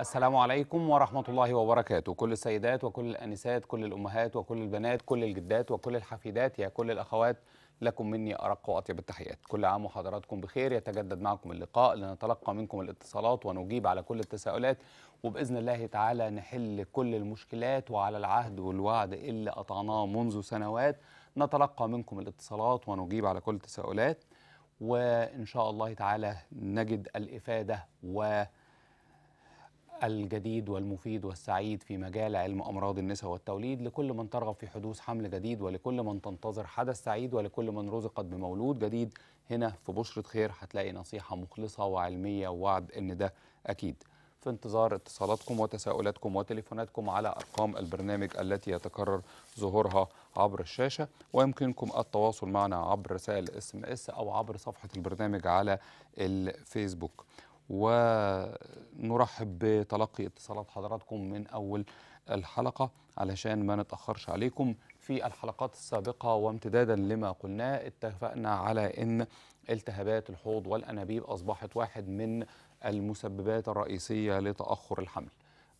السلام عليكم ورحمة الله وبركاته كل السيدات وكل الأنسات كل الأمهات وكل البنات كل الجدات وكل الحفيدات يا كل الأخوات لكم مني أرق وأطيب التحيات كل عام وحضراتكم بخير يتجدد معكم اللقاء لنتلقى منكم الاتصالات ونجيب على كل التساؤلات وبإذن الله تعالى نحل كل المشكلات وعلى العهد والوعد اللي قطعناه منذ سنوات نتلقى منكم الاتصالات ونجيب على كل التساؤلات وإن شاء الله تعالى نجد الإفادة و الجديد والمفيد والسعيد في مجال علم أمراض النساء والتوليد لكل من ترغب في حدوث حمل جديد ولكل من تنتظر حدث سعيد ولكل من رزقت بمولود جديد هنا في بشرة خير هتلاقي نصيحة مخلصة وعلمية ووعد إن ده أكيد في انتظار اتصالاتكم وتساؤلاتكم وتليفوناتكم على أرقام البرنامج التي يتكرر ظهورها عبر الشاشة ويمكنكم التواصل معنا عبر رسائل اس ام اس أو عبر صفحة البرنامج على الفيسبوك ونرحب بتلقي اتصالات حضراتكم من أول الحلقة علشان ما نتأخرش عليكم في الحلقات السابقة وامتدادا لما قلناه اتفقنا على أن التهابات الحوض والأنابيب أصبحت واحد من المسببات الرئيسية لتأخر الحمل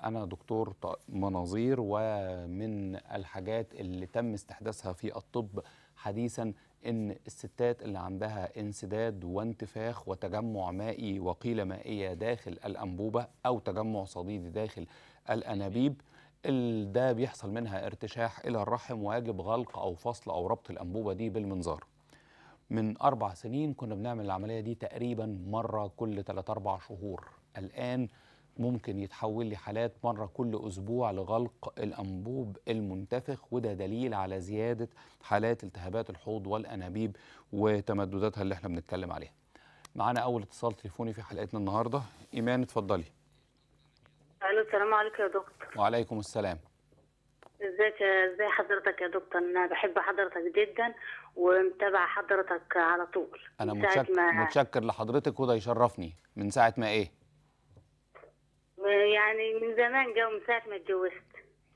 أنا دكتور مناظير ومن الحاجات اللي تم استحداثها في الطب حديثا ان الستات اللي عندها انسداد وانتفاخ وتجمع مائي وقيله مائيه داخل الانبوبه او تجمع صديدي داخل الانابيب ده بيحصل منها ارتشاح الى الرحم ويجب غلق او فصل او ربط الانبوبه دي بالمنظار من اربع سنين كنا بنعمل العمليه دي تقريبا مره كل 3 4 شهور الان ممكن يتحول لحالات مرة كل أسبوع لغلق الأنبوب المنتفخ وده دليل على زيادة حالات التهابات الحوض والأنابيب وتمدداتها اللي احنا بنتكلم عليها معانا أول اتصال تليفوني في حلقتنا النهاردة إيمان اتفضلي ألو السلام عليكم يا دكتور وعليكم السلام ازيك ازي حضرتك يا دكتور انا بحب حضرتك جدا ومتابعه حضرتك على طول انا متشك... ما... متشكر لحضرتك وده يشرفني من ساعه ما ايه يعني من زمان جو من ساعه ما اتجوزت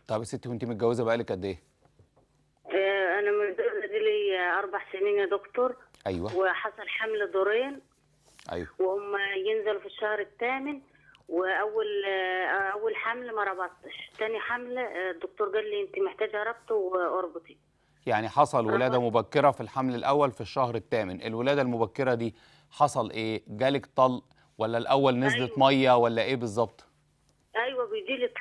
طب يا ستي وانت متجوزه بقالك قد ايه؟ آه، انا متجوزه دي لي اربع سنين يا دكتور ايوه وحصل حمل دورين ايوه وهم ينزلوا في الشهر الثامن واول آه، اول حمل ما ربطتش ثاني حمل آه، الدكتور قال لي انت محتاجه ربط واربطي يعني حصل ولاده مبكره في الحمل الاول في الشهر الثامن الولاده المبكره دي حصل ايه جالك طلق ولا الاول نزلت أيوة. ميه ولا ايه بالظبط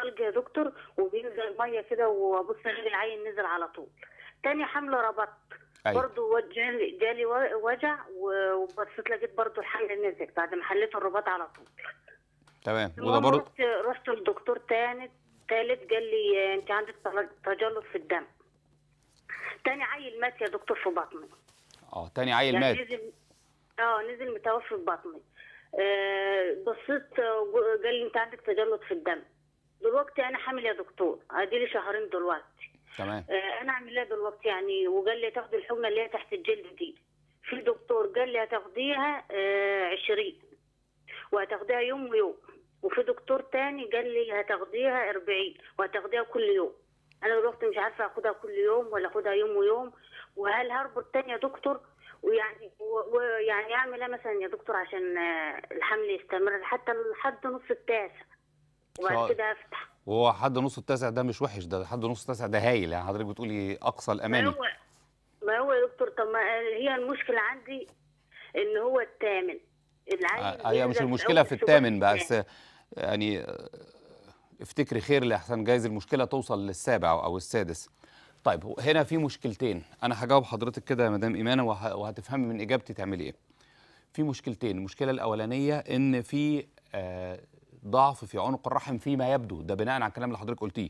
التلج يا دكتور وبينزل الميه كده وابص الاقي العين نزل على طول تاني حمله ربطت أيوة. برضو جالي, جالي وجع وبصيت لقيت برضو الحمل نزل بعد ما حليت الرباط على طول تمام وده برضو رحت, رحت لدكتور تاني تالت قال لي انت عندك تجلط في الدم تاني عيل مات يا دكتور في بطني اه تاني عيل يعني مات نزل اه نزل متوفي في بطني آه، بصيت قال آه، لي انت عندك تجلط في الدم دلوقتي انا حامل يا دكتور ادي لي شهرين دلوقتي تمام آه، انا اعمل لها دلوقتي يعني وقال لي تاخدي الحمى اللي هي تحت الجلد دي في دكتور قال لي هتاخديها 20 آه، وهتاخديها يوم ويوم وفي دكتور تاني قال لي هتاخديها 40 وهتاخديها كل يوم انا دلوقتي مش عارفه اخدها كل يوم ولا اخدها يوم ويوم وهل هربط تاني يا دكتور ويعني ويعني اعمل ايه مثلا يا دكتور عشان آه، الحمل يستمر حتى لحد نص التاسع وبعد كده افتح وهو حد نص التاسع ده مش وحش ده حد نص التاسع ده هايل يعني حضرتك بتقولي إيه؟ اقصى الاماني ما هو ما هو يا دكتور طب ما هي المشكله عندي ان هو الثامن العين آه، هي مش المشكله في الثامن بس يعني آه، افتكري خير لاحسن جايز المشكله توصل للسابع او السادس طيب هنا في مشكلتين انا هجاوب حضرتك كده يا مدام ايمانه وهتفهمي من اجابتي تعملي ايه في مشكلتين المشكله الاولانيه ان في آه ضعف في عنق الرحم فيما يبدو ده بناء على الكلام اللي حضرتك قلتيه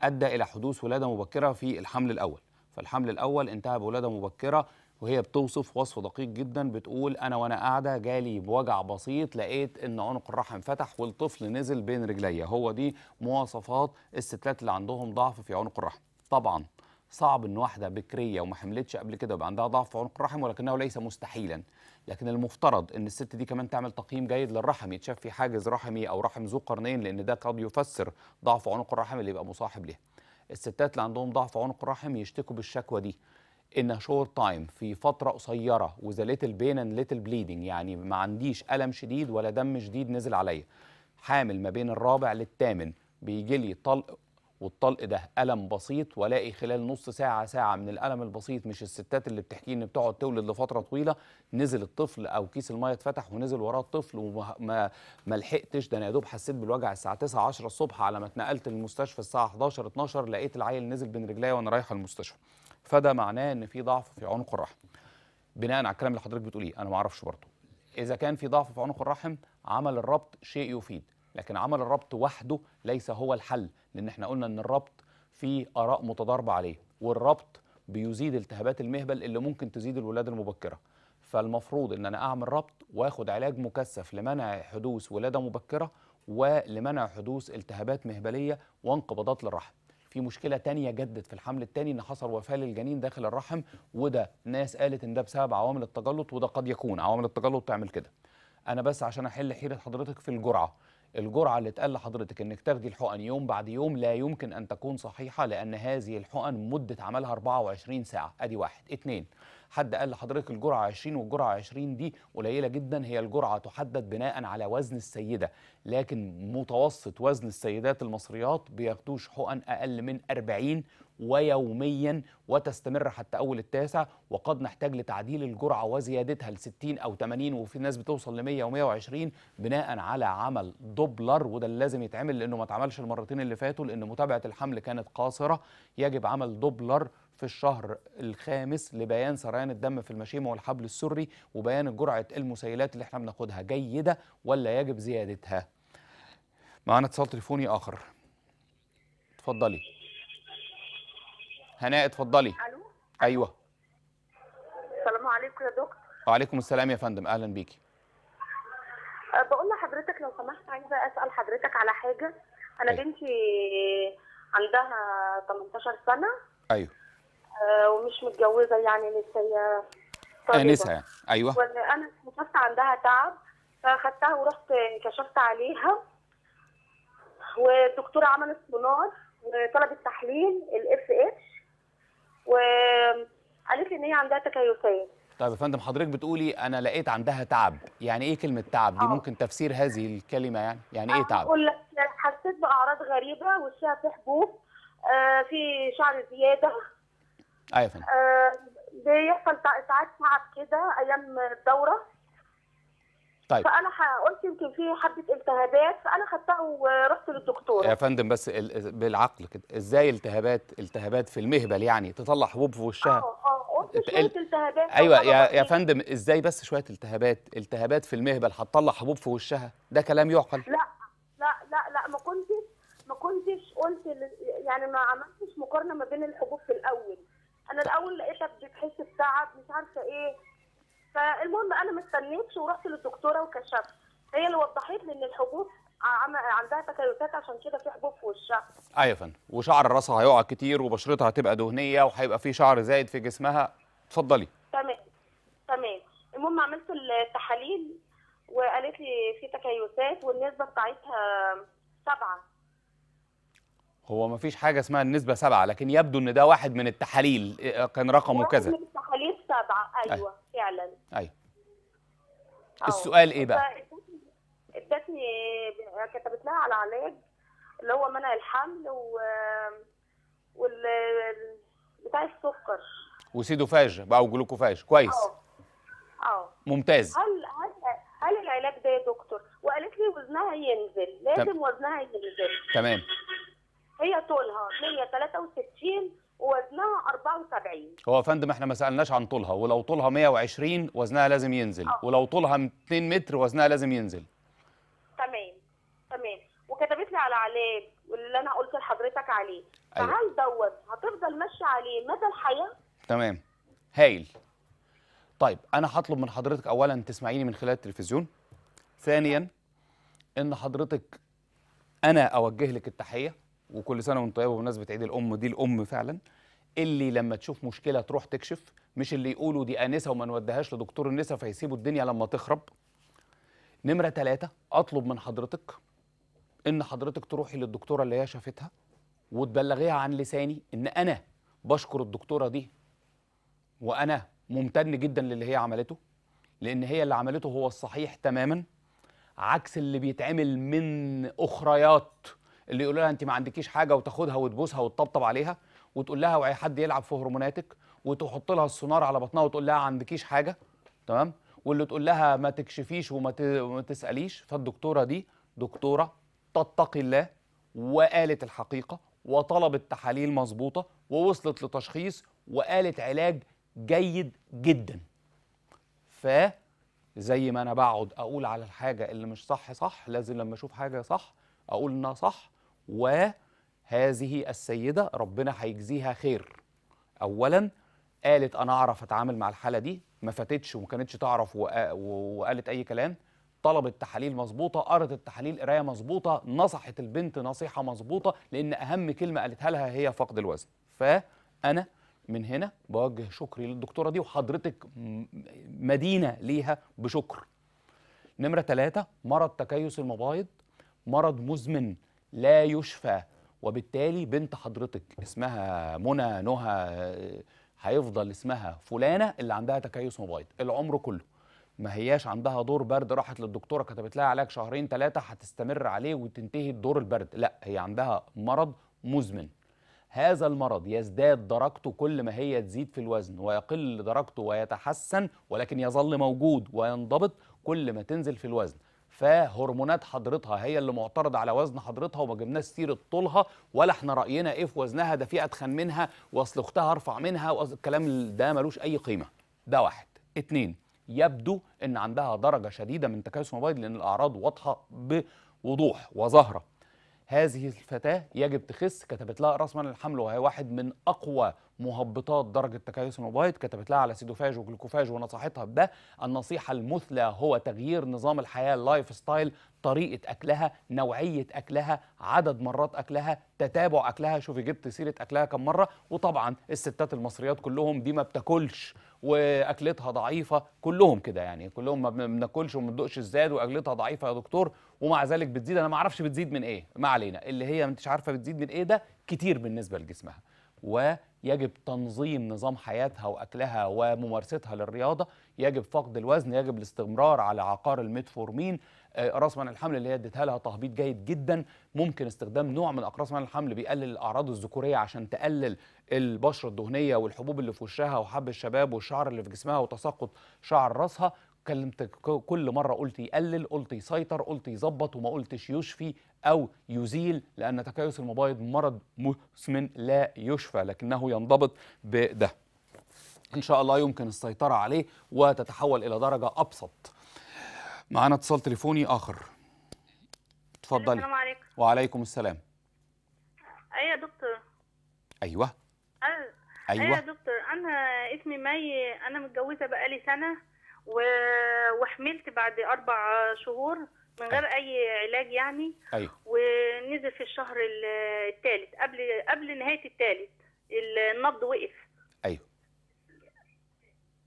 ادى الى حدوث ولاده مبكره في الحمل الاول فالحمل الاول انتهى بولاده مبكره وهي بتوصف وصف دقيق جدا بتقول انا وانا قاعده جالي بوجع بسيط لقيت ان عنق الرحم فتح والطفل نزل بين رجلي هو دي مواصفات الستات اللي عندهم ضعف في عنق الرحم طبعا صعب ان واحده بكريه وما حملتش قبل كده ويبقى عندها ضعف في عنق الرحم ولكنه ليس مستحيلا لكن المفترض ان الست دي كمان تعمل تقييم جيد للرحم يتشاف في حاجز رحمي او رحم ذو قرنين لان ده قد يفسر ضعف عنق الرحم اللي يبقى مصاحب ليها الستات اللي عندهم ضعف عنق الرحم يشتكوا بالشكوى دي ان شورت تايم في فتره قصيره وذا ليتل بين اند ليتل بليدنج يعني ما عنديش الم شديد ولا دم شديد نزل عليا حامل ما بين الرابع للثامن بيجي لي طلق والطلق ده ألم بسيط ولاقي خلال نص ساعة ساعة من الألم البسيط مش الستات اللي بتحكي إن بتقعد تولد لفترة طويلة نزل الطفل أو كيس المية اتفتح ونزل وراه الطفل وما ما لحقتش ده أنا يا دوب حسيت بالوجع الساعة 9 10 الصبح على ما اتنقلت للمستشفى الساعة 11 12 لقيت العيل نزل بين رجليا وأنا رايحة المستشفى فده معناه إن في ضعف في عنق الرحم بناء على الكلام اللي حضرتك بتقوليه أنا ما أعرفش برضه إذا كان في ضعف في عنق الرحم عمل الربط شيء يفيد لكن عمل الربط وحده ليس هو الحل لان احنا قلنا ان الربط فيه اراء متضاربه عليه والربط بيزيد التهابات المهبل اللي ممكن تزيد الولاده المبكره فالمفروض ان انا اعمل ربط واخد علاج مكثف لمنع حدوث ولاده مبكره ولمنع حدوث التهابات مهبليه وانقباضات للرحم في مشكله تانية جدت في الحمل الثاني ان حصل وفاه للجنين داخل الرحم وده ناس قالت ان ده بسبب عوامل التجلط وده قد يكون عوامل التجلط تعمل كده انا بس عشان احل حيره حضرتك في الجرعه الجرعة اللي اتقال لحضرتك انك تاخدي الحقن يوم بعد يوم لا يمكن ان تكون صحيحة لان هذه الحقن مدة عملها 24 ساعة ادي واحد اتنين حد قال لحضرتك الجرعة 20 والجرعة 20 دي قليلة جدا هي الجرعة تحدد بناء على وزن السيدة لكن متوسط وزن السيدات المصريات بياخدوش حقن اقل من 40 ويوميا وتستمر حتى أول التاسع وقد نحتاج لتعديل الجرعة وزيادتها ل 60 أو 80 وفي ناس بتوصل ل 100 و120 بناء على عمل دوبلر وده اللي لازم يتعمل لأنه ما اتعملش المرتين اللي فاتوا لأن متابعة الحمل كانت قاصرة يجب عمل دوبلر في الشهر الخامس لبيان سريان الدم في المشيمة والحبل السري وبيان جرعة المسيلات اللي احنا بناخدها جيدة ولا يجب زيادتها معانا اتصال تليفوني آخر اتفضلي هناء اتفضلي الو ايوه السلام عليكم يا دكتور وعليكم السلام يا فندم اهلا بيكي أه، بقول لحضرتك لو سمحت عايزه اسال حضرتك على حاجه انا أيوة. بنتي عندها 18 سنه ايوه آه ومش متجوزه يعني لسه هي انسه آه، يعني ايوه وانا اكتشفت عندها تعب فاخدتها ورحت كشفت عليها والدكتوره عملت سونار وطلبت تحليل الاف اتش ان هي عندها تكيفات طيب يا فندم حضرتك بتقولي انا لقيت عندها تعب يعني ايه كلمه تعب دي آه. ممكن تفسير هذه الكلمه يعني يعني ايه تعب اقول لك يعني حسيت باعراض غريبه وشها في حبوب آه، في شعر زياده ايوه يا فندم آه، بيحصل ساعات تعب كده ايام الدوره طيب فانا قلت يمكن في حبه التهابات فانا خدتها ورحت للدكتوره يا فندم بس بالعقل كده ازاي التهابات التهابات في المهبل يعني تطلع حبوب في وشها اه اه قلت شويه التهابات ايوه يا يا فندم ازاي بس شويه التهابات التهابات في المهبل هتطلع حبوب في وشها ده كلام يعقل لا لا لا لا ما كنتش ما كنتش قلت يعني ما عملتش مقارنه ما بين الحبوب في الاول انا الاول لقيتها بتحس بتعب مش عارفه ايه فالمهم انا ما استنيتش ورحت للدكتوره وكشفت هي اللي وضحت لي ان الحبوب عندها تكيسات عشان كده في حبوب في وشها ايوه فندم وشعر راسها هيقع كتير وبشرتها هتبقى دهنيه وهيبقى في شعر زايد في جسمها اتفضلي تمام تمام المهم عملت التحاليل وقالت لي في تكيسات والنسبه بتاعتها سبعه هو ما فيش حاجه اسمها النسبه سبعه لكن يبدو ان ده واحد من التحاليل آه، كان رقمه كذا واحد من التحاليل سبعه ايوه, أيوة. فعلا ايوه السؤال ايه بقى؟ ادتني كتبت لها على علاج اللي هو منع الحمل و وال بتاع السكر وسيدوفاج بقى وجلوكوفاج كويس اه ممتاز هل هل هل العلاج ده يا دكتور وقالت لي وزنها ينزل لازم تم... وزنها ينزل تمام هي طولها 163 ووزنها 74 هو يا فندم احنا ما سالناش عن طولها ولو طولها 120 وزنها لازم ينزل أوه. ولو طولها 2 متر وزنها لازم ينزل تمام تمام وكتبت لي على علاج واللي انا قلت لحضرتك عليه أيوة. فهل دوت هتفضل ماشيه عليه مدى الحياه تمام هايل طيب انا هطلب من حضرتك اولا تسمعيني من خلال التلفزيون ثانيا ان حضرتك انا اوجه لك التحيه وكل سنه وانت طيبه بمناسبه عيد الام دي الام فعلا اللي لما تشوف مشكله تروح تكشف مش اللي يقولوا دي انسه وما نوديهاش لدكتور النسا فيسيبوا الدنيا لما تخرب نمره ثلاثة اطلب من حضرتك ان حضرتك تروحي للدكتوره اللي هي شافتها وتبلغيها عن لساني ان انا بشكر الدكتوره دي وانا ممتن جدا للي هي عملته لان هي اللي عملته هو الصحيح تماما عكس اللي بيتعمل من اخريات اللي يقولوا لها انت ما عندكيش حاجه وتاخدها وتبوسها وتطبطب عليها وتقول لها اوعي حد يلعب في هرموناتك وتحط لها السونار على بطنها وتقول لها عندكيش حاجه تمام واللي تقول لها ما تكشفيش وما تساليش فالدكتوره دي دكتوره تتقي الله وقالت الحقيقه وطلبت تحاليل مظبوطه ووصلت لتشخيص وقالت علاج جيد جدا ف زي ما انا بقعد اقول على الحاجه اللي مش صح صح لازم لما اشوف حاجه صح اقول انها صح وهذه السيدة ربنا هيجزيها خير أولا قالت أنا أعرف أتعامل مع الحالة دي ما فاتتش وما كانتش تعرف وقالت أي كلام طلبت تحاليل مظبوطه قرت التحاليل قرايه مظبوطه نصحت البنت نصيحه مظبوطه لان اهم كلمه قالتها لها هي فقد الوزن فانا من هنا بوجه شكري للدكتوره دي وحضرتك مدينه ليها بشكر نمره ثلاثة مرض تكيس المبايض مرض مزمن لا يشفى وبالتالي بنت حضرتك اسمها منى نهى هيفضل اسمها فلانه اللي عندها تكيس مبيض العمر كله ما هياش عندها دور برد راحت للدكتوره كتبت لها علاج شهرين ثلاثه هتستمر عليه وتنتهي دور البرد لا هي عندها مرض مزمن هذا المرض يزداد درجته كل ما هي تزيد في الوزن ويقل درجته ويتحسن ولكن يظل موجود وينضبط كل ما تنزل في الوزن فهرمونات حضرتها هي اللي معترضه على وزن حضرتها وما جبناش سيره طولها ولا احنا راينا ايه في وزنها ده في اتخن منها واصل اختها ارفع منها واصل الكلام ده ملوش اي قيمه ده واحد اتنين يبدو ان عندها درجه شديده من تكيس موبايل لان الاعراض واضحه بوضوح وظاهره هذه الفتاة يجب تخس كتبت لها راس مال الحمل وهي واحد من أقوى مهبطات درجة تكيس الموبايل كتبت لها على سيدوفاج وجلوكوفاج ونصحتها بده النصيحة المثلى هو تغيير نظام الحياة اللايف ستايل طريقه اكلها نوعيه اكلها عدد مرات اكلها تتابع اكلها شوفي جبت سيره اكلها كم مره وطبعا الستات المصريات كلهم دي ما بتاكلش واكلتها ضعيفه كلهم كده يعني كلهم ما بناكلش وما بندقش الزاد واكلتها ضعيفه يا دكتور ومع ذلك بتزيد انا ما اعرفش بتزيد من ايه ما علينا اللي هي ما انتش عارفه بتزيد من ايه ده كتير بالنسبه لجسمها ويجب تنظيم نظام حياتها واكلها وممارستها للرياضه يجب فقد الوزن يجب الاستمرار على عقار الميتفورمين آه، راس منع الحمل اللي هي اديتها لها تهبيط جيد جدا ممكن استخدام نوع من اقراص منع الحمل بيقلل الاعراض الذكوريه عشان تقلل البشره الدهنيه والحبوب اللي في وشها وحب الشباب والشعر اللي في جسمها وتساقط شعر راسها كلمت كل مرة قلت يقلل قلت يسيطر قلت يظبط وما قلتش يشفي أو يزيل لأن تكيس المبايض مرض مسمن لا يشفى لكنه ينضبط بده إن شاء الله يمكن السيطرة عليه وتتحول إلى درجة أبسط معانا اتصال تليفوني اخر اتفضلي السلام عليكم وعليكم السلام ايوه يا دكتور أيوة. أه، ايوه ايوه يا دكتور انا اسمي مي انا متجوزه بقالي سنه و... وحملت بعد اربع شهور من غير أيوة. اي علاج يعني ايوه ونزل في الشهر الثالث قبل قبل نهايه الثالث النبض وقف ايوه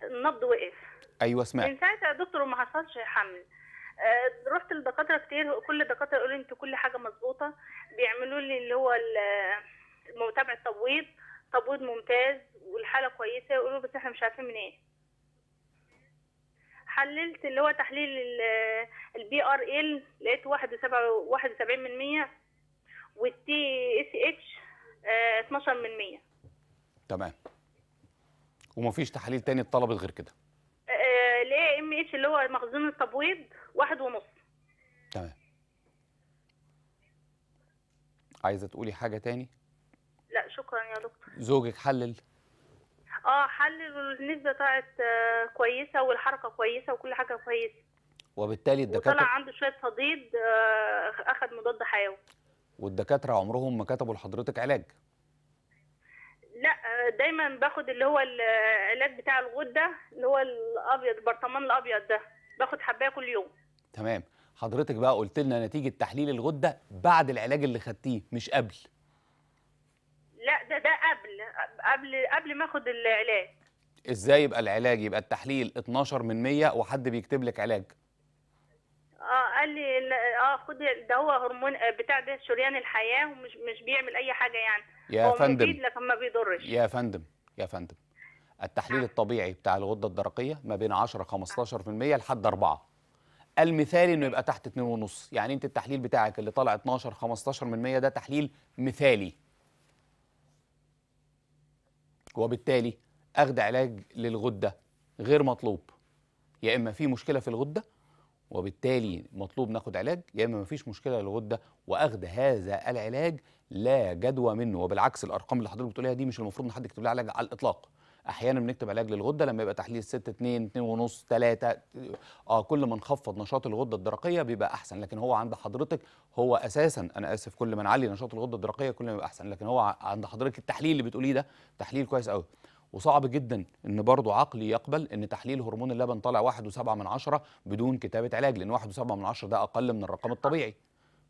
النبض وقف ايوه اسمعي من ساعتها يا دكتور وما حصلش حمل آه، رحت لدكاتره كتير كل دكاتره يقولوا انت كل حاجه مظبوطه بيعملوا لي اللي هو متابعه تبويض تبويض ممتاز والحاله كويسه يقولوا بس احنا مش عارفين من ايه حللت اللي هو تحليل البي ار ال لقيت 71 من 100 والتي اس آه، اتش 12 من 100 تمام ومفيش تحاليل تاني اتطلبت غير كده ليه ام اتش اللي هو مخزون التبويض واحد ونص تمام عايزه تقولي حاجه تاني لا شكرا يا دكتور زوجك حلل اه حلل والنسبه طلعت آه، كويسه والحركه كويسه وكل حاجه كويسه وبالتالي الدكاتره وطلع عنده شويه صديد آه، اخذ مضاد حيوي والدكاتره عمرهم ما كتبوا لحضرتك علاج لا دايما باخد اللي هو العلاج بتاع الغده اللي هو الابيض البرطمان الابيض ده باخد حبايه كل يوم تمام حضرتك بقى قلت لنا نتيجه تحليل الغده بعد العلاج اللي خدتيه مش قبل لا ده ده قبل قبل قبل ما اخد العلاج ازاي يبقى العلاج يبقى التحليل 12 من 100 وحد بيكتب لك علاج قال لي اه خدي ده هو هرمون آه، بتاع ده شريان الحياه ومش مش بيعمل اي حاجه يعني يا هو فندم مفيد لكن ما بيضرش يا فندم يا فندم التحليل آه. الطبيعي بتاع الغده الدرقيه ما بين 10 15% آه. لحد 4 المثالي انه يبقى تحت 2.5 يعني انت التحليل بتاعك اللي طالع 12 15% ده تحليل مثالي وبالتالي اخذ علاج للغده غير مطلوب يا اما في مشكله في الغده وبالتالي مطلوب ناخد علاج يا اما مفيش مشكله للغده واخد هذا العلاج لا جدوى منه وبالعكس الارقام اللي حضرتك بتقولها دي مش المفروض ان حد يكتب لها علاج على الاطلاق احيانا بنكتب علاج للغده لما يبقى تحليل 6 2 2 ونص 3 اه كل ما نخفض نشاط الغده الدرقيه بيبقى احسن لكن هو عند حضرتك هو اساسا انا اسف كل ما نعلي نشاط الغده الدرقيه كل ما يبقى احسن لكن هو عند حضرتك التحليل اللي بتقوليه ده تحليل كويس قوي وصعب جدا ان برضه عقلي يقبل ان تحليل هرمون اللبن طالع 1.7 من عشرة بدون كتابه علاج لان 1.7 من عشرة ده اقل من الرقم الطبيعي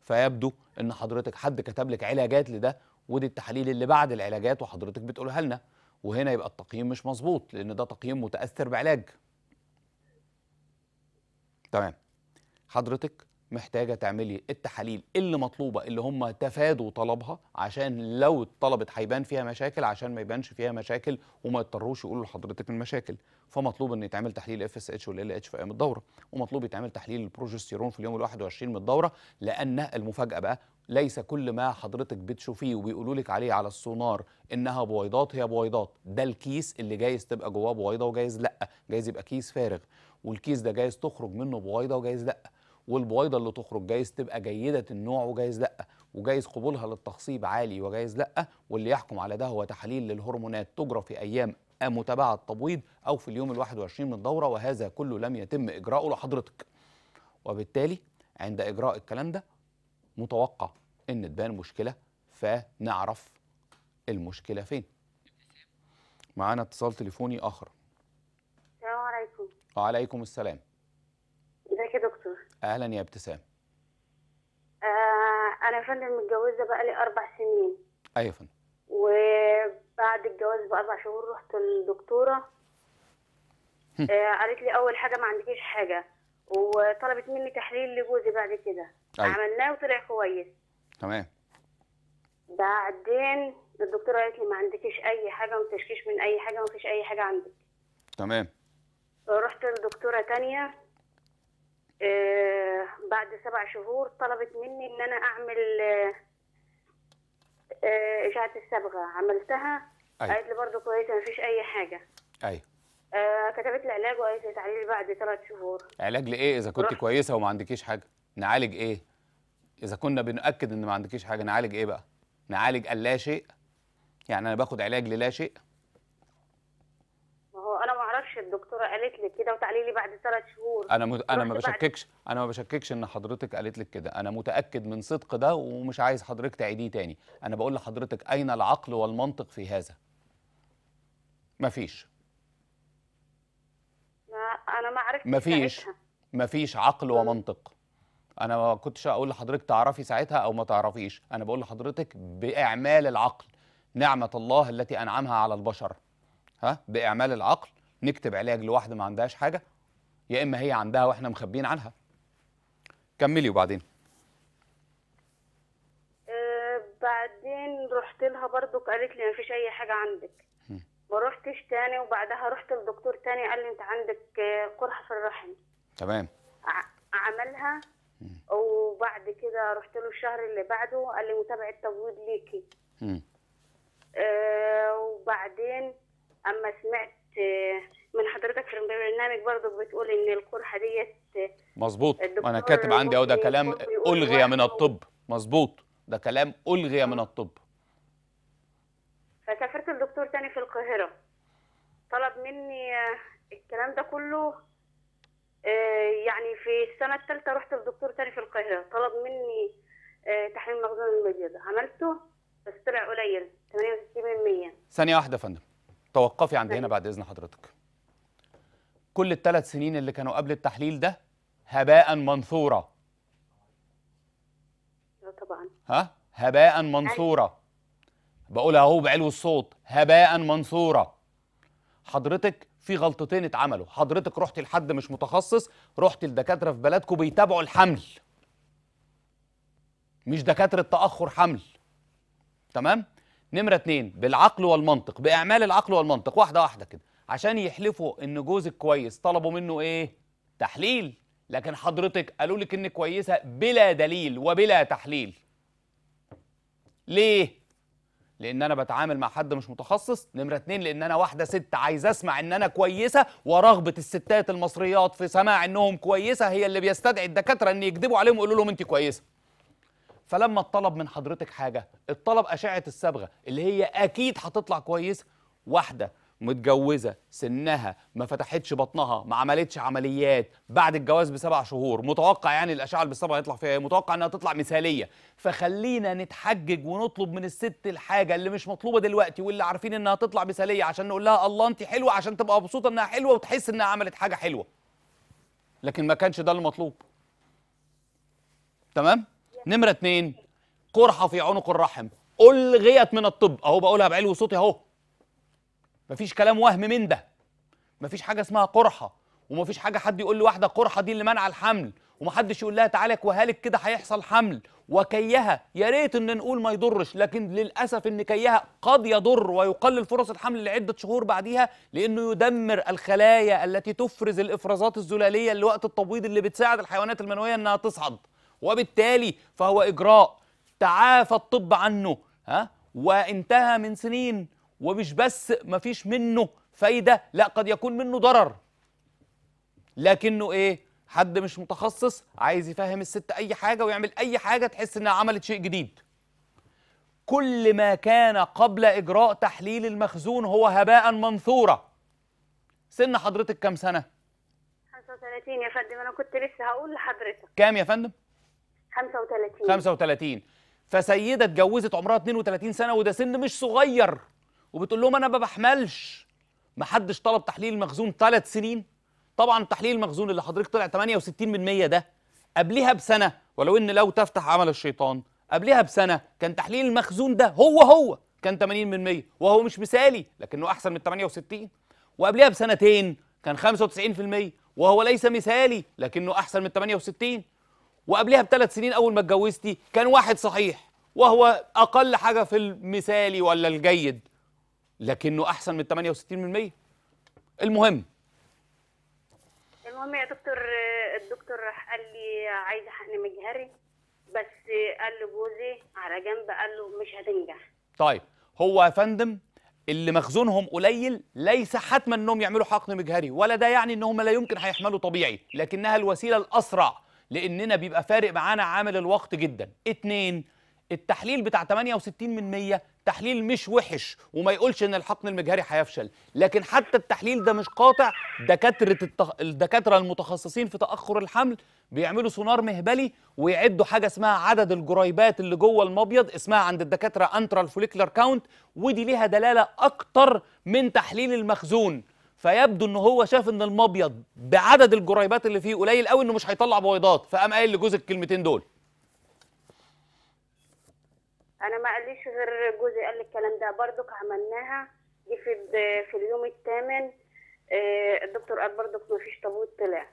فيبدو ان حضرتك حد كتب لك علاجات لده ودي التحاليل اللي بعد العلاجات وحضرتك بتقولها لنا وهنا يبقى التقييم مش مظبوط لان ده تقييم متاثر بعلاج تمام حضرتك محتاجه تعملي التحاليل اللي مطلوبه اللي هم تفادوا طلبها عشان لو اتطلبت هيبان فيها مشاكل عشان ما يبانش فيها مشاكل وما يضطروش يقولوا لحضرتك المشاكل فمطلوب ان يتعمل تحليل اف اس اتش والال اتش في ايام الدوره ومطلوب يتعمل تحليل البروجستيرون في اليوم ال21 من الدوره لان المفاجاه بقى ليس كل ما حضرتك بتشوفيه وبيقولوا لك عليه على السونار انها بويضات هي بويضات ده الكيس اللي جايز تبقى جواه بويضه وجايز لا جايز يبقى كيس فارغ والكيس ده جايز تخرج منه بويضه وجايز لا والبويضه اللي تخرج جايز تبقى جيده النوع وجايز لا وجايز قبولها للتخصيب عالي وجايز لا واللي يحكم على ده هو تحاليل للهرمونات تجرى في ايام متابعه التبويض او في اليوم ال21 من الدوره وهذا كله لم يتم اجراءه لحضرتك وبالتالي عند اجراء الكلام ده متوقع ان تبان مشكله فنعرف المشكله فين معانا اتصال تليفوني اخر السلام عليكم وعليكم السلام اهلا يا ابتسام آه انا فندم متجوزه بقى لي اربع سنين ايوه فندم وبعد الجواز باربع شهور رحت للدكتوره آه قالت لي اول حاجه ما عندكيش حاجه وطلبت مني تحليل لجوزي بعد كده أيوة. عملناه وطلع كويس تمام بعدين الدكتوره قالت لي ما عندكيش اي حاجه وما تشكيش من اي حاجه وما فيش اي حاجه عندك تمام رحت لدكتوره تانية آه، بعد سبع شهور طلبت مني ان انا اعمل آه، آه، اشعه الصبغه عملتها أيوة. قالت لي برضه كويسه ما فيش اي حاجه ايوه كتبت لي علاج وقالت لي تعالي بعد ثلاث شهور علاج لايه اذا كنت رحت. كويسه وما عندكيش حاجه نعالج ايه اذا كنا بناكد ان ما عندكيش حاجه نعالج ايه بقى نعالج اللاشيء يعني انا باخد علاج للاشيء الدكتوره قالت لي كده وتعالي لي بعد ثلاث شهور انا مت... انا ما بشككش انا ما بشككش ان حضرتك قالت لك كده انا متاكد من صدق ده ومش عايز حضرتك تعيديه تاني انا بقول لحضرتك اين العقل والمنطق في هذا مفيش ما انا ما عرفتش مفيش ساعتها. مفيش عقل ومنطق انا ما كنتش اقول لحضرتك تعرفي ساعتها او ما تعرفيش انا بقول لحضرتك باعمال العقل نعمه الله التي انعمها على البشر ها باعمال العقل نكتب علاج لواحده ما عندهاش حاجه يا اما هي عندها واحنا مخبيين عنها كملي وبعدين آه، بعدين رحت لها برضو قالت لي ما فيش اي حاجه عندك ما رحتش تاني وبعدها رحت لدكتور تاني قال لي انت عندك آه، قرحه في الرحم تمام عملها وبعد كده رحت له الشهر اللي بعده قال لي متابعه تبويض ليكي آه وبعدين اما سمعت من حضرتك في البرنامج برضه بتقول ان القرحه ديت مظبوط انا كاتب عندي اهو ده كلام الغي من الطب مظبوط ده كلام الغي من الطب فسافرت لدكتور تاني في القاهره طلب مني آه، الكلام ده كله آه، يعني في السنه الثالثه رحت لدكتور تاني في القاهره طلب مني آه، تحليل مخزون المبيض عملته بس طلع قليل 68% ثانيه واحده يا فندم توقفي عند هنا أيوة. بعد اذن حضرتك كل الثلاث سنين اللي كانوا قبل التحليل ده هباء منثورة طبعا ها هباء أيوة. منثورة بقولها اهو بعلو الصوت هباء منثورة حضرتك في غلطتين اتعملوا حضرتك رحت لحد مش متخصص رحت لدكاتره في بلدكم بيتابعوا الحمل مش دكاتره تاخر حمل تمام نمره اتنين بالعقل والمنطق باعمال العقل والمنطق واحده واحده كده عشان يحلفوا ان جوزك كويس طلبوا منه ايه تحليل لكن حضرتك قالوا لك ان كويسه بلا دليل وبلا تحليل ليه لان انا بتعامل مع حد مش متخصص نمره اتنين لان انا واحده ست عايزه اسمع ان انا كويسه ورغبه الستات المصريات في سماع انهم كويسه هي اللي بيستدعي الدكاتره ان يكذبوا عليهم ويقولوا لهم انت كويسه فلما اتطلب من حضرتك حاجه اتطلب اشعه الصبغه اللي هي اكيد هتطلع كويسه واحده متجوزه سنها ما فتحتش بطنها ما عملتش عمليات بعد الجواز بسبع شهور متوقع يعني الاشعه اللي بالصبغه هيطلع فيها إيه؟ متوقع انها تطلع مثاليه فخلينا نتحجج ونطلب من الست الحاجه اللي مش مطلوبه دلوقتي واللي عارفين انها تطلع مثاليه عشان نقول لها الله انت حلوه عشان تبقى مبسوطه انها حلوه وتحس انها عملت حاجه حلوه لكن ما كانش ده المطلوب تمام نمرة اتنين قرحة في عنق الرحم ألغيت من الطب أهو بقولها بعلو صوتي أهو مفيش كلام وهم من ده مفيش حاجة اسمها قرحة ومفيش حاجة حد يقول لواحدة قرحة دي اللي منع الحمل ومحدش يقول لها تعالى كوهالك كده هيحصل حمل وكيها يا ريت ان نقول ما يضرش لكن للاسف ان كيها قد يضر ويقلل فرص الحمل لعده شهور بعديها لانه يدمر الخلايا التي تفرز الافرازات الزلاليه لوقت التبويض اللي بتساعد الحيوانات المنويه انها تصعد وبالتالي فهو إجراء تعافى الطب عنه ها وانتهى من سنين ومش بس مفيش منه فايدة لا قد يكون منه ضرر لكنه إيه حد مش متخصص عايز يفهم الست أي حاجة ويعمل أي حاجة تحس إنها عملت شيء جديد كل ما كان قبل إجراء تحليل المخزون هو هباء منثورا سن حضرتك كام سنة؟ 35 يا فندم أنا كنت لسه هقول لحضرتك كام يا فندم؟ 35 35 فسيده اتجوزت عمرها 32 سنه وده سن مش صغير وبتقول لهم انا ما بحملش ما حدش طلب تحليل مخزون ثلاث سنين طبعا تحليل المخزون اللي حضرتك طلع 68% ده قبلها بسنه ولو ان لو تفتح عمل الشيطان قبلها بسنه كان تحليل المخزون ده هو هو كان 80% وهو مش مثالي لكنه احسن من 68 وقبلها بسنتين كان 95% وهو ليس مثالي لكنه احسن من 68 وقبلها بثلاث سنين اول ما اتجوزتي كان واحد صحيح وهو اقل حاجه في المثالي ولا الجيد لكنه احسن من 68% المهم المهم يا دكتور الدكتور راح قال لي عايزه حقن مجهري بس قال له جوزي على جنب قال له مش هتنجح طيب هو يا فندم اللي مخزونهم قليل ليس حتما انهم يعملوا حقن مجهري ولا ده يعني انهم لا يمكن هيحملوا طبيعي لكنها الوسيله الاسرع لاننا بيبقى فارق معانا عامل الوقت جدا اتنين التحليل بتاع 68 من 100 تحليل مش وحش وما يقولش ان الحقن المجهري هيفشل لكن حتى التحليل ده مش قاطع دكاتره التخ... الدكاتره المتخصصين في تاخر الحمل بيعملوا سونار مهبلي ويعدوا حاجه اسمها عدد الجريبات اللي جوه المبيض اسمها عند الدكاتره انترال فوليكلر كاونت ودي ليها دلاله اكتر من تحليل المخزون فيبدو ان هو شاف ان المبيض بعدد الجريبات اللي فيه قليل قوي انه مش هيطلع بويضات فقام قايل لجوز الكلمتين دول انا ما قاليش غير جوزي قال لي الكلام ده برضك عملناها دي في في اليوم الثامن آه، الدكتور قال برضك ما فيش تابوت طلع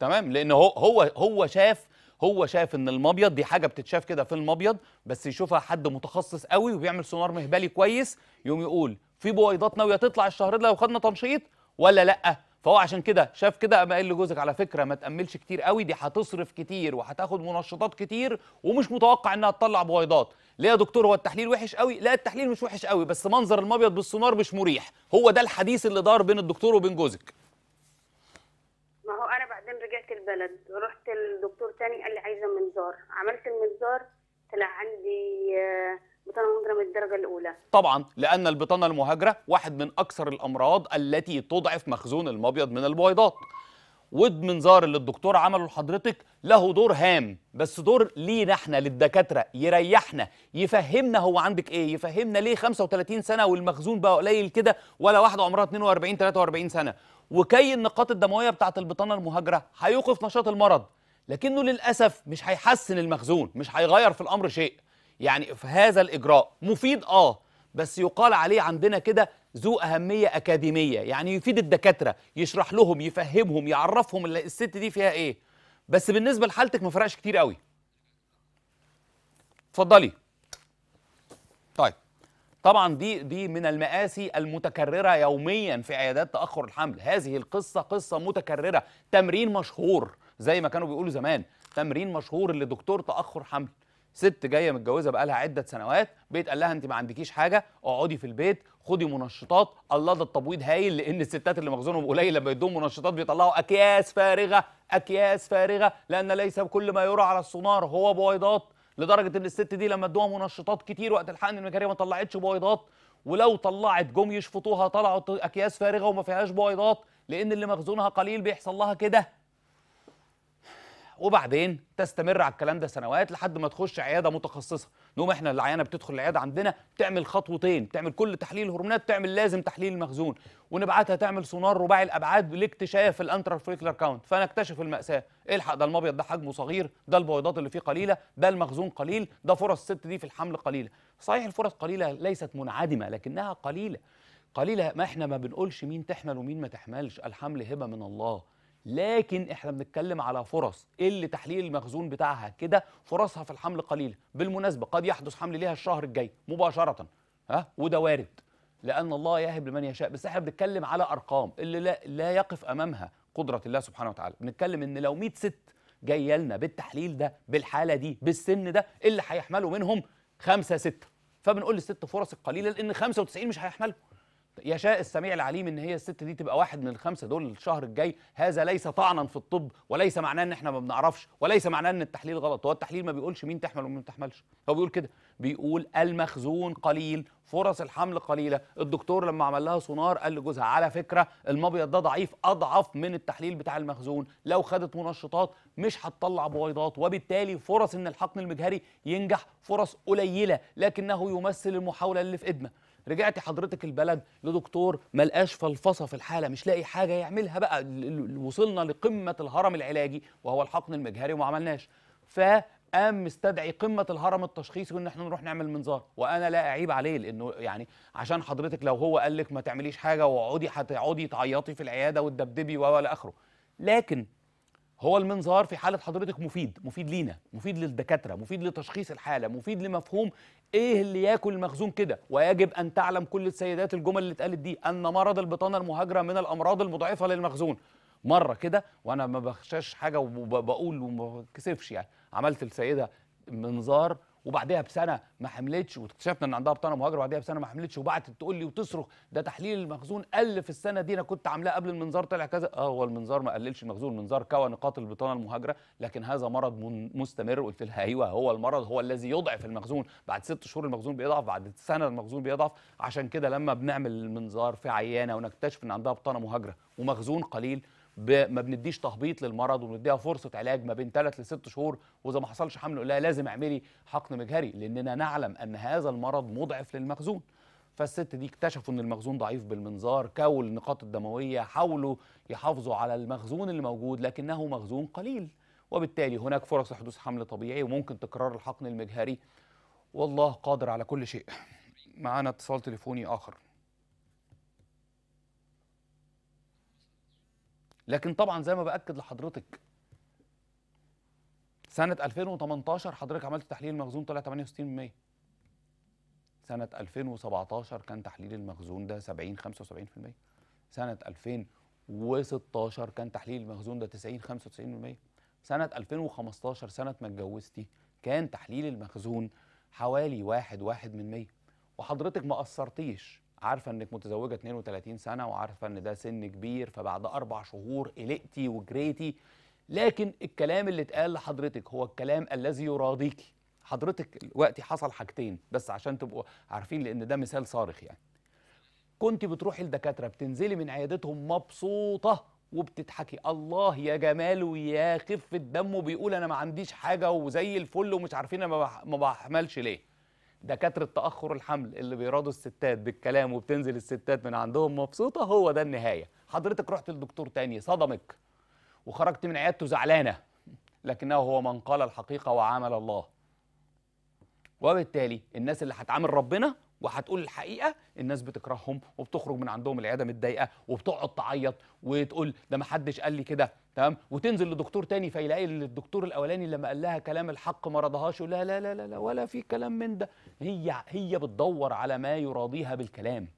تمام لان هو هو هو شاف هو شاف ان المبيض دي حاجه بتتشاف كده في المبيض بس يشوفها حد متخصص قوي وبيعمل سونار مهبلي كويس يقوم يقول في بويضات ناويه تطلع الشهر ده لو خدنا تنشيط ولا لا فهو عشان كده شاف كده قام قايل لجوزك على فكره ما تاملش كتير قوي دي هتصرف كتير وهتاخد منشطات كتير ومش متوقع انها تطلع بويضات ليه يا دكتور هو التحليل وحش قوي لا التحليل مش وحش قوي بس منظر المبيض بالسونار مش مريح هو ده الحديث اللي دار بين الدكتور وبين جوزك ما هو انا بعدين رجعت البلد ورحت لدكتور تاني قال لي عايزه منظار عملت المنظار طلع عندي آه البطانه المهاجره من الدرجه الاولى طبعا لان البطانه المهاجره واحد من اكثر الامراض التي تضعف مخزون المبيض من البويضات زار اللي الدكتور عمله لحضرتك له دور هام بس دور لينا احنا للدكاتره يريحنا يفهمنا هو عندك ايه يفهمنا ليه 35 سنه والمخزون بقى قليل كده ولا واحده عمرها 42 43 سنه وكي النقاط الدمويه بتاعه البطانه المهاجره هيوقف نشاط المرض لكنه للاسف مش هيحسن المخزون مش هيغير في الامر شيء يعني في هذا الإجراء مفيد آه بس يقال عليه عندنا كده ذو أهمية أكاديمية يعني يفيد الدكاترة يشرح لهم يفهمهم يعرفهم الست دي فيها إيه بس بالنسبة لحالتك ما فرقش كتير قوي اتفضلي طيب طبعا دي دي من المآسي المتكررة يوميا في عيادات تأخر الحمل هذه القصة قصة متكررة تمرين مشهور زي ما كانوا بيقولوا زمان تمرين مشهور لدكتور تأخر حمل ست جايه متجوزه بقى لها عده سنوات بيت قال لها انت ما عندكيش حاجه اقعدي في البيت خدي منشطات الله ده التبويض هايل لان الستات اللي مخزونهم قليل لما يدوهم منشطات بيطلعوا اكياس فارغه اكياس فارغه لان ليس كل ما يرى على السونار هو بويضات لدرجه ان الست دي لما ادوها منشطات كتير وقت الحقن المكاريه ما طلعتش بويضات ولو طلعت جم يشفطوها طلعوا اكياس فارغه وما فيهاش بويضات لان اللي مخزونها قليل بيحصل لها كده وبعدين تستمر على الكلام ده سنوات لحد ما تخش عياده متخصصه نقوم احنا العيانه بتدخل العياده عندنا تعمل خطوتين بتعمل كل تحليل هرمونات تعمل لازم تحليل المخزون ونبعتها تعمل سونار رباعي الابعاد لاكتشاف الانترا فريكلر كاونت فنكتشف الماساه الحق ده المبيض ده حجمه صغير ده البويضات اللي فيه قليله ده المخزون قليل ده فرص الست دي في الحمل قليله صحيح الفرص قليله ليست منعدمه لكنها قليله قليله ما احنا ما بنقولش مين تحمل ومين ما تحملش الحمل هبه من الله لكن احنا بنتكلم على فرص إيه اللي تحليل المخزون بتاعها كده فرصها في الحمل قليله بالمناسبه قد يحدث حمل ليها الشهر الجاي مباشره ها وده وارد لان الله يهب لمن يشاء بس احنا بنتكلم على ارقام اللي لا, لا يقف امامها قدره الله سبحانه وتعالى بنتكلم ان لو 100 ست جايه لنا بالتحليل ده بالحاله دي بالسن ده إيه اللي هيحملوا منهم خمسه سته فبنقول للست فرص القليله لان 95 مش هيحملوا يشاء السميع العليم ان هي الست دي تبقى واحد من الخمسه دول الشهر الجاي هذا ليس طعنا في الطب وليس معناه ان احنا ما بنعرفش وليس معناه ان التحليل غلط هو التحليل ما بيقولش مين تحمل ومين ما تحملش هو بيقول كده بيقول المخزون قليل فرص الحمل قليله الدكتور لما عمل لها سونار قال لجوزها على فكره المبيض ده ضعيف اضعف من التحليل بتاع المخزون لو خدت منشطات مش هتطلع بويضات وبالتالي فرص ان الحقن المجهري ينجح فرص قليله لكنه يمثل المحاوله اللي في ايدنا رجعتي حضرتك البلد لدكتور ملقاش فلفصه في الحاله مش لاقي حاجه يعملها بقى وصلنا لقمه الهرم العلاجي وهو الحقن المجهري وما عملناش فقام مستدعي قمه الهرم التشخيصي وان احنا نروح نعمل منظار وانا لا اعيب عليه لانه يعني عشان حضرتك لو هو قال لك ما تعمليش حاجه واقعدي هتقعدي تعيطي في العياده وتدبدبي والى اخره لكن هو المنظار في حاله حضرتك مفيد مفيد لينا مفيد للدكاتره مفيد لتشخيص الحاله مفيد لمفهوم ايه اللي ياكل المخزون كده ويجب ان تعلم كل السيدات الجمل اللي اتقالت دي ان مرض البطانه المهاجره من الامراض المضعفه للمخزون مره كده وانا ما بخشاش حاجه وبقول وما كسفش يعني عملت السيده منظار وبعدها بسنه ما حملتش واكتشفنا ان عندها بطانه مهاجره وبعدها بسنه ما حملتش وبعتت تقول لي وتصرخ ده تحليل المخزون قل في السنه دي انا كنت عاملاه قبل المنظار طلع كذا اه هو المنظار ما قللش المخزون المنظار كوى نقاط البطانه المهاجره لكن هذا مرض مستمر قلت لها ايوه هو المرض هو الذي يضعف المخزون بعد ست شهور المخزون بيضعف بعد سنه المخزون بيضعف عشان كده لما بنعمل المنظار في عيانه ونكتشف ان عندها بطانه مهاجره ومخزون قليل ما بنديش تهبيط للمرض وبنديها فرصه علاج ما بين ثلاث لست شهور واذا ما حصلش حمل نقول لها لازم اعملي حقن مجهري لاننا نعلم ان هذا المرض مضعف للمخزون فالست دي اكتشفوا ان المخزون ضعيف بالمنظار كاول النقاط الدمويه حاولوا يحافظوا على المخزون اللي موجود لكنه مخزون قليل وبالتالي هناك فرص لحدوث حمل طبيعي وممكن تكرار الحقن المجهري والله قادر على كل شيء معانا اتصال تليفوني اخر لكن طبعا زي ما باكد لحضرتك سنه 2018 حضرتك عملت تحليل المخزون طلع 68% سنه 2017 كان تحليل المخزون ده 70 75% سنه 2016 كان تحليل المخزون ده 90 95% سنه 2015 سنه ما اتجوزتي كان تحليل المخزون حوالي 1 1 من وحضرتك ما قصرتيش عارفه انك متزوجه 32 سنه وعارفه ان ده سن كبير فبعد اربع شهور قلقتي وجريتي لكن الكلام اللي اتقال لحضرتك هو الكلام الذي يراضيكي حضرتك دلوقتي حصل حاجتين بس عشان تبقوا عارفين لان ده مثال صارخ يعني كنت بتروحي لدكاتره بتنزلي من عيادتهم مبسوطه وبتضحكي الله يا جمال ويا خفه دمه بيقول انا ما عنديش حاجه وزي الفل ومش عارفين انا ما بحملش ليه دكاتره تاخر الحمل اللي بيرادوا الستات بالكلام وبتنزل الستات من عندهم مبسوطه هو ده النهايه حضرتك رحت لدكتور تاني صدمك وخرجت من عيادته زعلانه لكنه هو من قال الحقيقه وعمل الله وبالتالي الناس اللي هتعامل ربنا وهتقول الحقيقه الناس بتكرههم وبتخرج من عندهم العياده متضايقه وبتقعد تعيط وتقول ده ما حدش قال لي كده تمام وتنزل لدكتور تاني فيلاقي الدكتور الاولاني لما قال لها كلام الحق ما رضاهاش لا لا لا لا ولا في كلام من ده هي هي بتدور على ما يراضيها بالكلام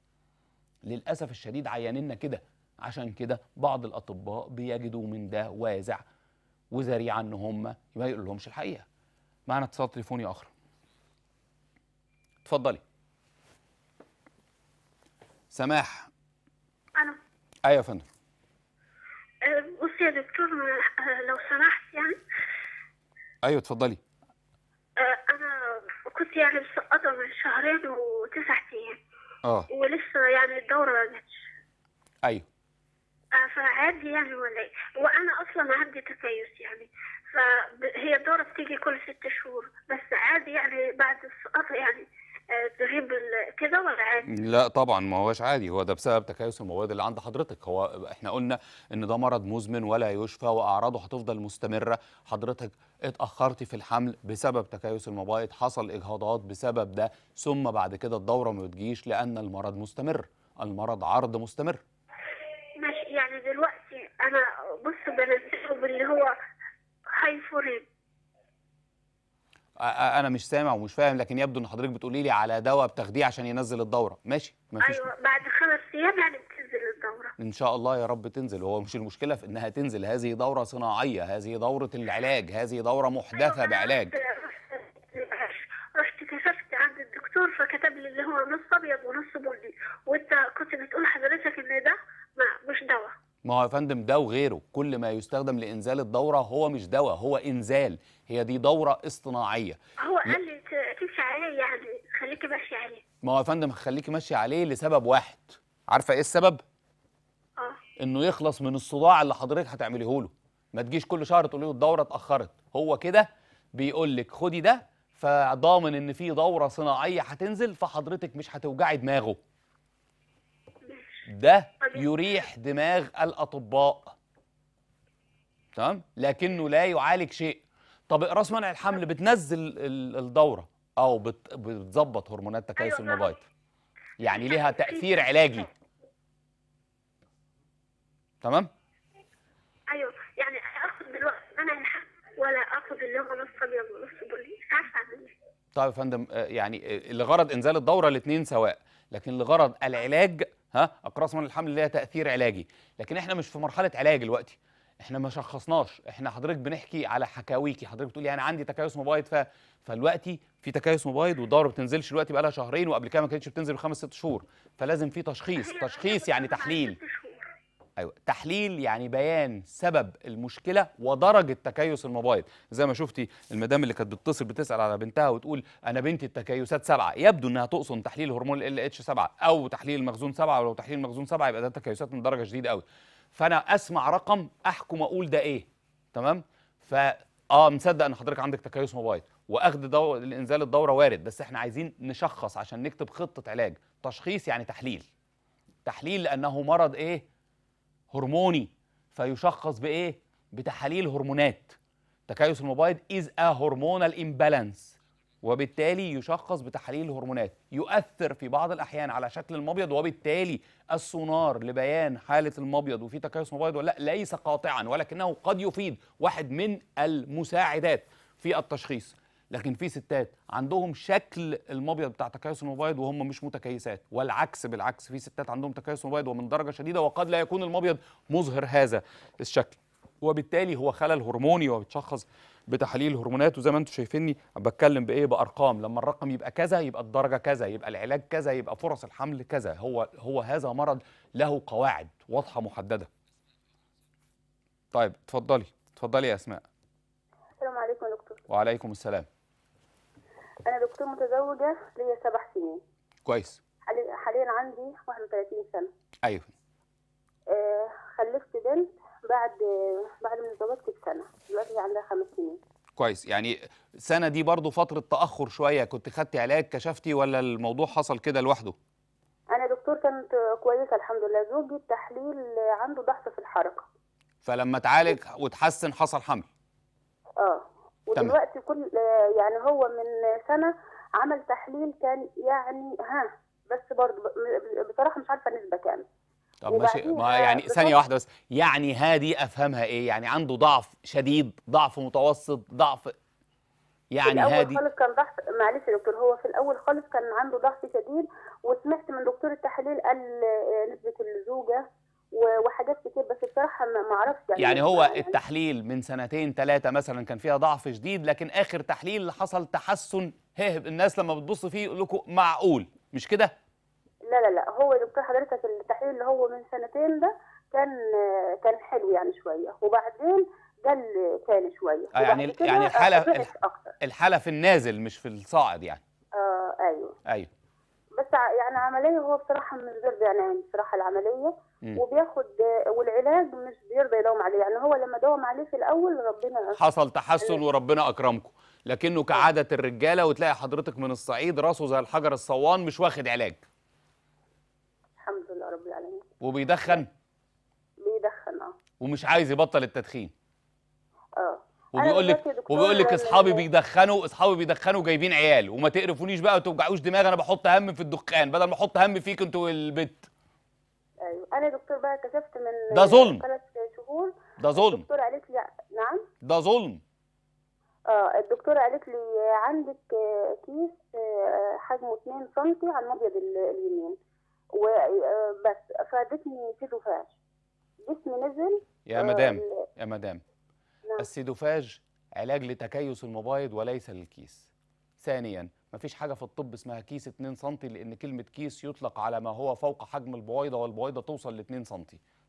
للاسف الشديد عيانينا كده عشان كده بعض الاطباء بيجدوا من ده وازع وذريعه ان هم ما يقولهمش الحقيقه معنا اتصال تليفوني اخر اتفضلي سماح انا ايوه يا فندم أه، بصي يا دكتور أه، لو سمحت يعني ايوه اتفضلي أه، انا كنت يعني مسقطه من شهرين وتسع ايام اه ولسه يعني الدوره ما جاتش ايوه فعادي يعني ولا ايه وانا اصلا عندي تكيس يعني فهي الدوره بتيجي كل ست شهور بس عادي يعني بعد السقطه يعني تغيب كده ولا عادي؟ لا طبعا ما هوش عادي هو ده بسبب تكيس المواد اللي عند حضرتك هو احنا قلنا ان ده مرض مزمن ولا يشفى واعراضه هتفضل مستمره حضرتك اتاخرتي في الحمل بسبب تكيس المبايض حصل اجهاضات بسبب ده ثم بعد كده الدوره ما بتجيش لان المرض مستمر المرض عرض مستمر ماشي يعني دلوقتي انا بص بنزله باللي هو هايفوريد انا مش سامع ومش فاهم لكن يبدو ان حضرتك بتقولي لي على دواء بتاخديه عشان ينزل الدوره ماشي مفيش ايوه م... بعد خمس ايام يعني بتنزل الدوره ان شاء الله يا رب تنزل هو مش المشكله في انها تنزل هذه دوره صناعيه هذه دوره العلاج هذه دوره محدثه أيوة بعلاج رحت كشفت عند الدكتور فكتب لي اللي هو نص ابيض ونص بني وانت كنت بتقول حضرتك ان ده مش دواء ما هو يا فندم ده وغيره كل ما يستخدم لانزال الدوره هو مش دواء هو انزال هي دي دوره اصطناعيه هو قال لي تمشي عليه يعني خليكي ماشيه عليه ما هو يا فندم خليكي ماشيه عليه لسبب واحد عارفه ايه السبب اه انه يخلص من الصداع اللي حضرتك هتعمليه له ما تجيش كل شهر تقولي له الدوره اتاخرت هو كده بيقول لك خدي ده فضامن ان في دوره صناعيه هتنزل فحضرتك مش هتوجعي دماغه ده يريح دماغ الاطباء تمام لكنه لا يعالج شيء طب اقراص منع الحمل بتنزل الدوره او بتظبط هرمونات تكيس أيوة، المبايض يعني ليها تاثير علاجي تمام ايوه يعني دلوقتي ولا نص طيب يا فندم آه، يعني آه، لغرض انزال الدوره الاثنين سواء لكن لغرض العلاج ها اقراص من الحمل ليها تاثير علاجي لكن احنا مش في مرحله علاج دلوقتي احنا ما شخصناش احنا حضرتك بنحكي على حكاويكي حضرتك بتقولي انا عندي تكيس مبايض ف فالوقتي في تكيس مبايض والدوره ما بتنزلش دلوقتي بقى لها شهرين وقبل كده ما كانتش بتنزل بخمس ست شهور فلازم في تشخيص تشخيص يعني تحليل ايوه تحليل يعني بيان سبب المشكله ودرجه تكيس المبايض زي ما شفتي المدام اللي كانت بتتصل بتسال على بنتها وتقول انا بنتي التكيسات سبعه يبدو انها تقصد تحليل هرمون ال اتش 7 او تحليل المخزون سبعه ولو تحليل المخزون سبعه يبقى ده تكيسات من درجه شديده قوي فانا اسمع رقم احكم اقول ده ايه تمام ف اه مصدق ان حضرتك عندك تكيس مبايض واخد دو... انزال الدوره وارد بس احنا عايزين نشخص عشان نكتب خطه علاج تشخيص يعني تحليل تحليل لانه مرض ايه هرموني فيشخص بايه بتحاليل هرمونات تكيس المبايض از ا هرمونال امبالانس وبالتالي يشخص بتحاليل الهرمونات يؤثر في بعض الاحيان على شكل المبيض وبالتالي السونار لبيان حاله المبيض وفي تكيس مبيض ولا لا ليس قاطعا ولكنه قد يفيد واحد من المساعدات في التشخيص لكن في ستات عندهم شكل المبيض بتاع تكيس المبيض وهم مش متكيسات والعكس بالعكس في ستات عندهم تكيس مبيض ومن درجه شديده وقد لا يكون المبيض مظهر هذا الشكل وبالتالي هو خلل هرموني وبيتشخص بتحاليل الهرمونات وزي ما انتم شايفيني بتكلم بايه بارقام لما الرقم يبقى كذا يبقى الدرجه كذا يبقى العلاج كذا يبقى فرص الحمل كذا هو هو هذا مرض له قواعد واضحه محدده طيب اتفضلي اتفضلي يا اسماء السلام عليكم يا دكتور وعليكم السلام انا دكتور متزوجه ليا سبع سنين كويس حاليا عندي 31 سنه ايوه آه، خلفت بنت بعد بعد ما اتزوجت بسنه دلوقتي عندها خمس سنين كويس يعني سنه دي برضو فتره تاخر شويه كنت خدتي علاج كشفتي ولا الموضوع حصل كده لوحده انا دكتور كانت كويسه الحمد لله زوجي التحليل عنده ضعف في الحركه فلما اتعالج وتحسن حصل حمل اه ودلوقتي كل يعني هو من سنه عمل تحليل كان يعني ها بس برضه بصراحه مش عارفه نسبة كام طب ماشي ما يعني آه، ثانيه واحده بس يعني هادي افهمها ايه يعني عنده ضعف شديد ضعف متوسط ضعف يعني هادي الاول خالص كان ضعف معلش يا دكتور هو في الاول خالص كان عنده ضعف شديد وسمعت من دكتور التحاليل قال آه، نسبه الزوجه وحاجات كتير بس بصراحه ما اعرفش يعني يعني هو التحليل من سنتين ثلاثه مثلا كان فيها ضعف شديد لكن اخر تحليل حصل تحسن هه الناس لما بتبص فيه يقول لكم معقول مش كده؟ لا لا لا هو دكتور حضرتك التحليل اللي هو من سنتين ده كان كان حلو يعني شويه وبعدين قل تاني شويه آه يعني يعني الحاله آه، الحاله في النازل مش في الصاعد يعني اه ايوه ايوه بس يعني عملية هو بصراحة مش بيرضى يعني بصراحة العملية وبياخد والعلاج مش بيرضى يداوم عليه يعني هو لما داوم عليه في الأول ربنا حصل تحسن وربنا أكرمكم لكنه كعادة الرجالة وتلاقي حضرتك من الصعيد راسه زي الحجر الصوان مش واخد علاج الحمد لله رب العالمين وبيدخن بيدخن اه ومش عايز يبطل التدخين وبيقول لك وبيقول لك اصحابي يعني بيدخنوا اصحابي بيدخنوا جايبين عيال وما تقرفونيش بقى وتوجعوش دماغي انا بحط هم في الدخان بدل ما احط هم فيك انتوا والبت ايوه انا دكتور بقى كشفت من ده ظلم ثلاث شهور ده ظلم الدكتور قالت لي نعم ده ظلم اه الدكتور قالت لي عندك آه، كيس آه، حجمه 2 سم على المبيض اليمين وبس آه، فادتني في جسمي نزل يا مدام يا مدام نعم. السيدوفاج علاج لتكيس المبايض وليس للكيس ثانيا مفيش حاجه في الطب اسمها كيس 2 سم لان كلمه كيس يطلق على ما هو فوق حجم البويضه والبويضه توصل ل 2 سم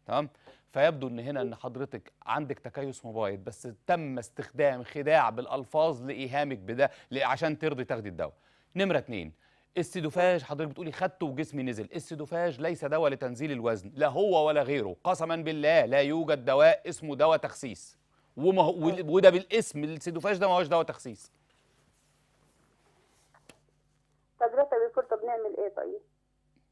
تمام فيبدو ان هنا ان حضرتك عندك تكيس مبايض بس تم استخدام خداع بالالفاظ لايهامك بده عشان ترضي تاخدي الدواء نمره 2 السيدوفاج حضرتك بتقولي خدته وجسمي نزل السيدوفاج ليس دواء لتنزيل الوزن لا هو ولا غيره قسما بالله لا يوجد دواء اسمه دواء تخسيس وما هو آه. وده بالاسم السيدوفاش ده ما هوش دواء تخسيس طب ايه طيب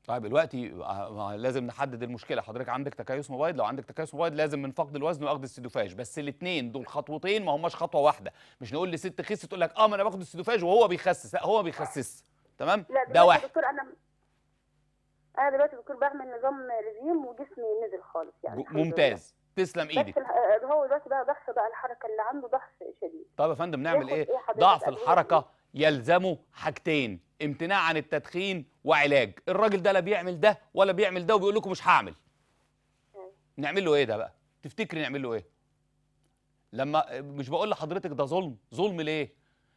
طيب دلوقتي آه، لازم نحدد المشكله حضرتك عندك تكيس موبايل لو عندك تكيس موبايل لازم من فقد الوزن واخد السيدوفاج بس الاثنين دول خطوتين ما هماش خطوه واحده مش نقول لست خس تقول لك اه ما انا باخد السيدوفاج وهو بيخسس لا هو ما بيخسسش تمام ده واحد دكتور انا انا دلوقتي دكتور بعمل نظام ريزيم وجسمي نزل خالص يعني ممتاز تسلم ايدك بس هو بس بقى ضعف بقى الحركه اللي عنده ضعف شديد طب يا فندم نعمل ايه, إيه ضعف الحركه يلزمه حاجتين امتناع عن التدخين وعلاج الراجل ده لا بيعمل ده ولا بيعمل ده وبيقول لكم مش هعمل نعمل له ايه ده بقى تفتكري نعمل له ايه لما مش بقول لحضرتك ده ظلم ظلم ليه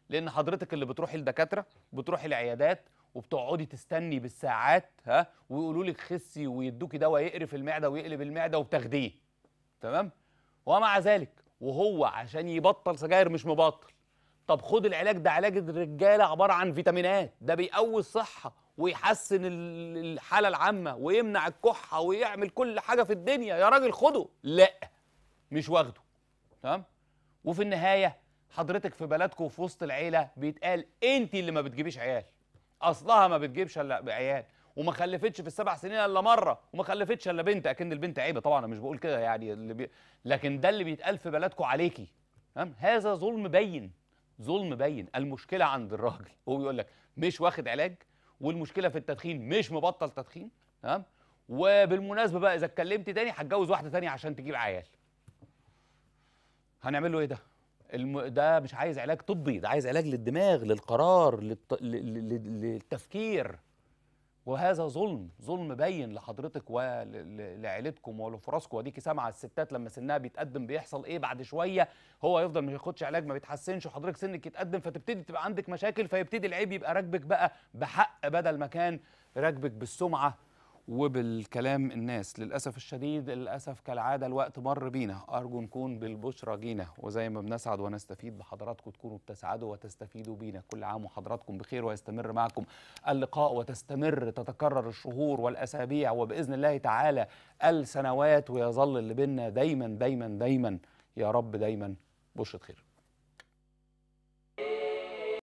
لان حضرتك اللي بتروحي لدكاتره بتروحي العيادات وبتقعدي تستني بالساعات ها ويقولوا لك خسي ويدوكي دواء يقرف المعده ويقلب المعده وبتاخديه تمام ومع ذلك وهو عشان يبطل سجاير مش مبطل طب خد العلاج ده علاج الرجاله عباره عن فيتامينات ده بيقوي الصحه ويحسن الحاله العامه ويمنع الكحه ويعمل كل حاجه في الدنيا يا راجل خده لا مش واخده تمام وفي النهايه حضرتك في بلدكم وفي وسط العيله بيتقال انت اللي ما بتجيبيش عيال اصلها ما بتجيبش عيال وما خلفتش في السبع سنين الا مره وما خلفتش الا بنت اكن البنت عيبه طبعا انا مش بقول كده يعني اللي بي... لكن ده اللي بيتقال في بلدكم عليكي تمام هذا ظلم بين ظلم بين المشكله عند الراجل هو بيقول لك مش واخد علاج والمشكله في التدخين مش مبطل تدخين تمام وبالمناسبه بقى اذا اتكلمت تاني هتجوز واحده تانية عشان تجيب عيال هنعمل له ايه ده الم... ده مش عايز علاج طبي ده عايز علاج للدماغ للقرار للت... للتفكير وهذا ظلم ظلم بين لحضرتك ولعيلتكم ولفراسكم وديك سامعه الستات لما سنها بيتقدم بيحصل ايه بعد شويه هو يفضل ما ياخدش علاج ما بيتحسنش وحضرتك سنك يتقدم فتبتدي تبقى عندك مشاكل فيبتدي العيب يبقى راكبك بقى بحق بدل ما كان راكبك بالسمعه وبالكلام الناس للأسف الشديد للأسف كالعادة الوقت مر بينا أرجو نكون بالبشرة جينا وزي ما بنسعد ونستفيد بحضراتكم تكونوا بتسعدوا وتستفيدوا بينا كل عام وحضراتكم بخير ويستمر معكم اللقاء وتستمر تتكرر الشهور والأسابيع وبإذن الله تعالى السنوات ويظل اللي بينا دايما دايما دايما يا رب دايما بشرة خير